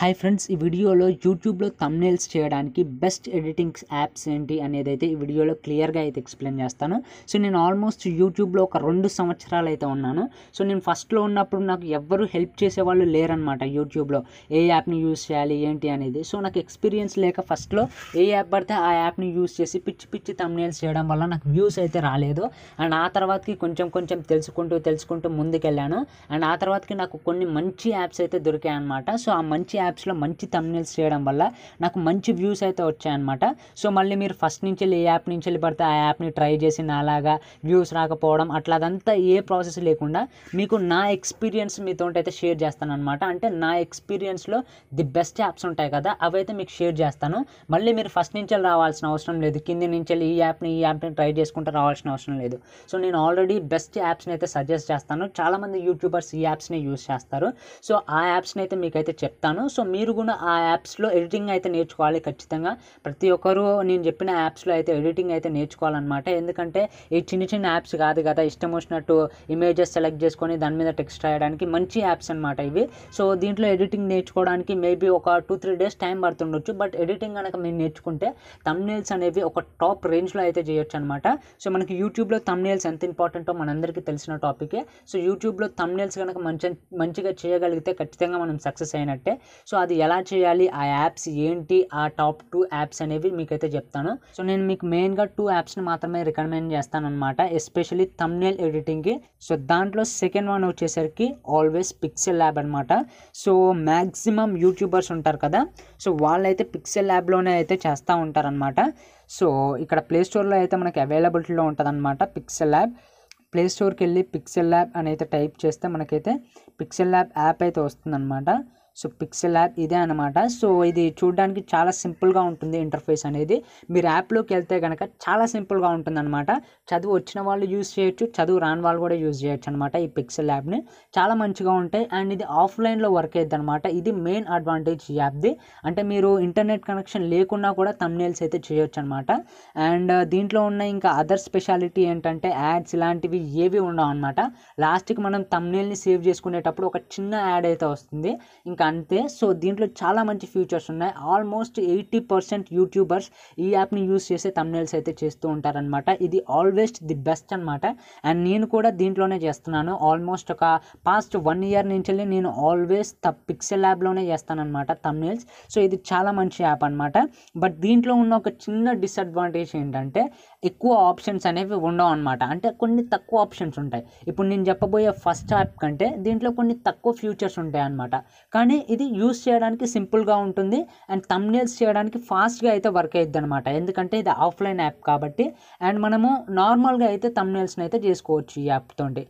hi friends ఈ వీడియోలో యూట్యూబ్లో తమ్నేల్స్ చేయడానికి బెస్ట్ ఎడిటింగ్ యాప్స్ ఏంటి అనేది అయితే ఈ వీడియోలో క్లియర్గా అయితే ఎక్స్ప్లెయిన్ చేస్తాను సో నేను ఆల్మోస్ట్ యూట్యూబ్లో ఒక రెండు సంవత్సరాలు అయితే ఉన్నాను సో నేను ఫస్ట్లో ఉన్నప్పుడు నాకు ఎవ్వరు హెల్ప్ చేసేవాళ్ళు లేరనమాట యూట్యూబ్లో ఏ యాప్ని యూజ్ చేయాలి ఏంటి అనేది సో నాకు ఎక్స్పీరియన్స్ లేక ఫస్ట్లో ఏ యాప్ పడితే ఆ యాప్ని యూజ్ చేసి పిచ్చి పిచ్చి తమ్నేల్స్ చేయడం వల్ల నాకు వ్యూస్ అయితే రాలేదు అండ్ ఆ తర్వాతకి కొంచెం కొంచెం తెలుసుకుంటూ తెలుసుకుంటూ ముందుకెళ్ళాను అండ్ ఆ తర్వాతకి నాకు కొన్ని మంచి యాప్స్ అయితే దొరికాయి అనమాట సో ఆ మంచి యాప్ యాప్స్లో మంచి తమ్నెల్స్ చేయడం వల్ల నాకు మంచి వ్యూస్ అయితే వచ్చాయన్నమాట సో మళ్ళీ మీరు ఫస్ట్ నుంచి ఏ యాప్ నుంచి వెళ్ళి పడితే ఆ యాప్ని ట్రై చేసి నాలాగా వ్యూస్ రాకపోవడం అట్లా అదంతా ఏ ప్రాసెస్ లేకుండా మీకు నా ఎక్స్పీరియన్స్ మీతో అయితే షేర్ చేస్తాను అనమాట అంటే నా ఎక్స్పీరియన్స్లో ది బెస్ట్ యాప్స్ ఉంటాయి కదా అవైతే మీకు షేర్ చేస్తాను మళ్ళీ మీరు ఫస్ట్ నుంచి రావాల్సిన అవసరం లేదు కింది నుంచి ఈ యాప్ని ఈ యాప్ని ట్రై చేసుకుంటే రావాల్సిన అవసరం లేదు సో నేను ఆల్రెడీ బెస్ట్ యాప్స్ని అయితే సజెస్ట్ చేస్తాను చాలామంది యూట్యూబర్స్ ఈ యాప్స్ని యూస్ చేస్తారు సో ఆ యాప్స్ని అయితే మీకైతే చెప్తాను సో మీరు కూడా ఆ యాప్స్లో ఎడిటింగ్ అయితే నేర్చుకోవాలి ఖచ్చితంగా ప్రతి ఒక్కరూ నేను చెప్పిన యాప్స్లో అయితే ఎడిటింగ్ అయితే నేర్చుకోవాలన్నమాట ఎందుకంటే ఈ చిన్న చిన్న యాప్స్ కాదు కదా ఇష్టం వచ్చినట్టు ఇమేజెస్ సెలెక్ట్ చేసుకొని దాని మీద టెక్స్ట్ రాయడానికి మంచి యాప్స్ అనమాట ఇవి సో దీంట్లో ఎడిటింగ్ నేర్చుకోవడానికి మేబీ ఒక టూ త్రీ డేస్ టైం పడుతుండొచ్చు బట్ ఎడిటింగ్ కనుక మేము నేర్చుకుంటే తమ్నేల్స్ అనేవి ఒక టాప్ రేంజ్లో అయితే చేయొచ్చు అనమాట సో మనకి యూట్యూబ్లో తమ్నేల్స్ ఎంత ఇంపార్టెంటో మనందరికీ తెలిసిన టాపికే సో యూట్యూబ్లో తమ్నేల్స్ కనుక మంచి మంచిగా చేయగలిగితే ఖచ్చితంగా మనం సక్సెస్ అయినట్టే సో అది ఎలా చేయాలి ఆ యాప్స్ ఏంటి ఆ టాప్ టూ యాప్స్ అనేవి మీకైతే చెప్తాను సో నేను మీకు మెయిన్గా టూ యాప్స్ని మాత్రమే రికమెండ్ చేస్తాను అనమాట ఎస్పెషలీ తమ్నేల్ ఎడిటింగ్కి సో దాంట్లో సెకండ్ వన్ వచ్చేసరికి ఆల్వేస్ పిక్సెల్ ల్యాబ్ అనమాట సో మ్యాక్సిమం యూట్యూబర్స్ ఉంటారు కదా సో వాళ్ళైతే పిక్సెల్ ల్యాబ్లోనే అయితే చేస్తూ ఉంటారనమాట సో ఇక్కడ ప్లేస్టోర్లో అయితే మనకి అవైలబిలిటీలో ఉంటుందన్నమాట పిక్సెల్ ల్యాబ్ ప్లే స్టోర్కి వెళ్ళి పిక్సెల్ ల్యాబ్ అని అయితే టైప్ చేస్తే మనకైతే పిక్సెల్ ల్యాబ్ యాప్ అయితే వస్తుందన్నమాట సో పిక్సెల్ యాప్ ఇదే అనమాట సో ఇది చూడడానికి చాలా సింపుల్గా ఉంటుంది ఇంటర్ఫేస్ అనేది మీరు యాప్లోకి వెళ్తే కనుక చాలా సింపుల్గా ఉంటుంది అనమాట చదువు వచ్చిన వాళ్ళు యూజ్ చేయొచ్చు చదువు రాని వాళ్ళు కూడా యూజ్ చేయొచ్చు అనమాట ఈ పిక్సెల్ యాప్ని చాలా మంచిగా ఉంటాయి అండ్ ఇది ఆఫ్లైన్లో వర్క్ అవుతుంది అనమాట ఇది మెయిన్ అడ్వాంటేజ్ ఈ యాప్ది అంటే మీరు ఇంటర్నెట్ కనెక్షన్ లేకున్నా కూడా తమ్నేల్స్ అయితే చేయొచ్చు అనమాట అండ్ దీంట్లో ఉన్న ఇంకా అదర్ స్పెషాలిటీ ఏంటంటే యాడ్స్ ఇలాంటివి ఏవి ఉండవు అనమాట లాస్ట్కి మనం తమ్నేల్ని సేవ్ చేసుకునేటప్పుడు ఒక చిన్న యాడ్ అయితే వస్తుంది ఇంకా అంతే సో దీంట్లో చాలా మంచి ఫ్యూచర్స్ ఉన్నాయి ఆల్మోస్ట్ ఎయిటీ పర్సెంట్ యూట్యూబర్స్ ఈ యాప్ని యూస్ చేసే తమ్నేల్స్ అయితే చేస్తూ ఉంటారనమాట ఇది ఆల్వేస్ ది బెస్ట్ అనమాట అండ్ నేను కూడా దీంట్లోనే చేస్తున్నాను ఆల్మోస్ట్ ఒక పాస్ట్ వన్ ఇయర్ నుంచి నేను ఆల్వేస్ త పిక్సెల్ యాప్లోనే చేస్తానమాట తమ్నేల్స్ సో ఇది చాలా మంచి యాప్ అనమాట బట్ దీంట్లో ఉన్న ఒక చిన్న డిసడ్వాంటేజ్ ఏంటంటే ఎక్కువ ఆప్షన్స్ అనేవి ఉండవు అనమాట అంటే కొన్ని తక్కువ ఆప్షన్స్ ఉంటాయి ఇప్పుడు నేను చెప్పబోయే ఫస్ట్ యాప్ కంటే దీంట్లో కొన్ని తక్కువ ఫ్యూచర్స్ ఉంటాయి అనమాట కానీ కానీ ఇది యూస్ చేయడానికి సింపుల్గా ఉంటుంది అండ్ తమ్నేల్స్ చేయడానికి ఫాస్ట్గా అయితే వర్క్ అవుతుంది అనమాట ఎందుకంటే ఇది ఆఫ్లైన్ యాప్ కాబట్టి అండ్ మనము నార్మల్గా అయితే తమ్నేల్స్ని అయితే చేసుకోవచ్చు ఈ యాప్తోటి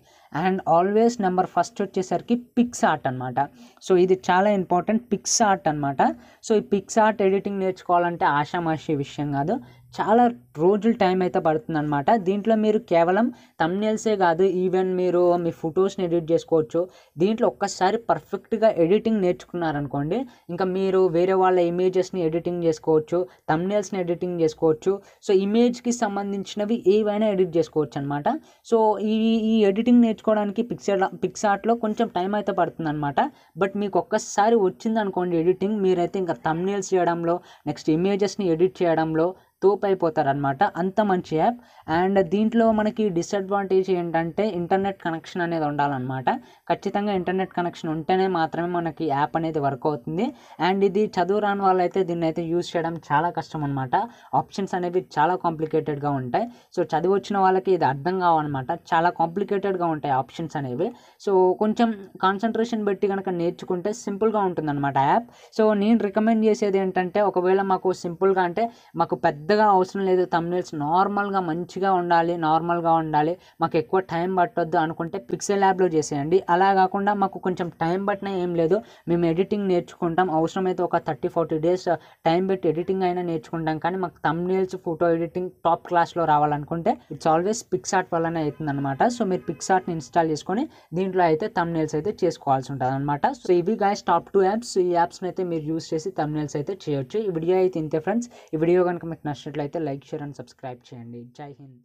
అండ్ ఆల్వేస్ నెంబర్ ఫస్ట్ వచ్చేసరికి పిక్స్ ఆర్ట్ అనమాట సో ఇది చాలా ఇంపార్టెంట్ పిక్స్ ఆర్ట్ అనమాట సో ఈ పిక్స్ ఆర్ట్ ఎడిటింగ్ నేర్చుకోవాలంటే ఆషామాషి విషయం కాదు చాలా రోజులు టైం అయితే పడుతుంది అనమాట దీంట్లో మీరు కేవలం తమ్నేల్సే కాదు ఈవెన్ మీరు మీ ఫొటోస్ని ఎడిట్ చేసుకోవచ్చు దీంట్లో ఒక్కసారి పర్ఫెక్ట్గా ఎడిటింగ్ నేర్చుకున్నారనుకోండి ఇంకా మీరు వేరే వాళ్ళ ఇమేజెస్ని ఎడిటింగ్ చేసుకోవచ్చు తమ్నేల్స్ని ఎడిటింగ్ చేసుకోవచ్చు సో ఇమేజ్కి సంబంధించినవి ఏవైనా ఎడిట్ చేసుకోవచ్చు అనమాట సో ఈ ఈ ఎడిటింగ్ నేర్చుకోవడానికి పిక్చర్ పిక్సార్ట్లో కొంచెం టైం అయితే పడుతుంది అనమాట బట్ మీకు ఒక్కసారి వచ్చింది అనుకోండి ఎడిటింగ్ మీరైతే ఇంకా తమ్నేల్స్ చేయడంలో నెక్స్ట్ ఇమేజెస్ని ఎడిట్ చేయడంలో తోపైపోతారనమాట అంత మంచి యాప్ అండ్ దీంట్లో మనకి డిసడ్వాంటేజ్ ఏంటంటే ఇంటర్నెట్ కనెక్షన్ అనేది ఉండాలన్నమాట ఖచ్చితంగా ఇంటర్నెట్ కనెక్షన్ ఉంటేనే మాత్రమే మనకి యాప్ అనేది వర్క్ అవుతుంది అండ్ ఇది చదువు రాని వాళ్ళైతే దీన్ని అయితే యూజ్ చేయడం చాలా కష్టం అనమాట ఆప్షన్స్ అనేవి చాలా కాంప్లికేటెడ్గా ఉంటాయి సో చదువు వచ్చిన వాళ్ళకి ఇది అర్థం కావాలన్నమాట చాలా కాంప్లికేటెడ్గా ఉంటాయి ఆప్షన్స్ అనేవి సో కొంచెం కాన్సన్ట్రేషన్ బట్టి కనుక నేర్చుకుంటే సింపుల్గా ఉంటుందన్నమాట యాప్ సో నేను రికమెండ్ చేసేది ఏంటంటే ఒకవేళ మాకు సింపుల్గా అంటే మాకు పెద్ద పెద్దగా అవసరం లేదు తమ్నేల్స్ నార్మల్గా మంచిగా ఉండాలి నార్మల్గా ఉండాలి మాకు ఎక్కువ టైం పట్టొద్దు అనుకుంటే పిక్సెల్ యాప్లో చేసేయండి అలా కాకుండా మాకు కొంచెం టైం పట్టినా ఏం లేదు మేము ఎడిటింగ్ నేర్చుకుంటాం అవసరమైతే ఒక థర్టీ ఫార్టీ డేస్ టైం పెట్టి ఎడిటింగ్ అయినా నేర్చుకుంటాం కానీ మాకు తమ్నేల్స్ ఫోటో ఎడిటింగ్ టాప్ క్లాస్లో రావాలనుకుంటే ఇట్స్ ఆల్వేస్ పిక్సార్ట్ వల్లనే అవుతుంది అనమాట సో మీరు పిక్సార్ట్ని ఇన్స్టాల్ చేసుకొని దీంట్లో అయితే తమ్నేల్స్ అయితే చేసుకోవాల్సి ఉంటుంది అనమాట సో ఇవి గాయస్ టాప్ టూ యాప్స్ ఈ యాప్స్ని అయితే మీరు యూస్ చేసి తమ్నేల్స్ అయితే చేయొచ్చు ఈ వీడియో అయితే ఇంతే ఫ్రెండ్స్ ఈ వీడియో కనుక మీకు నష్టం నచ్చినట్లయితే లైక్ షేర్ అండ్ సబ్స్క్రైబ్ చేయండి జై హింద్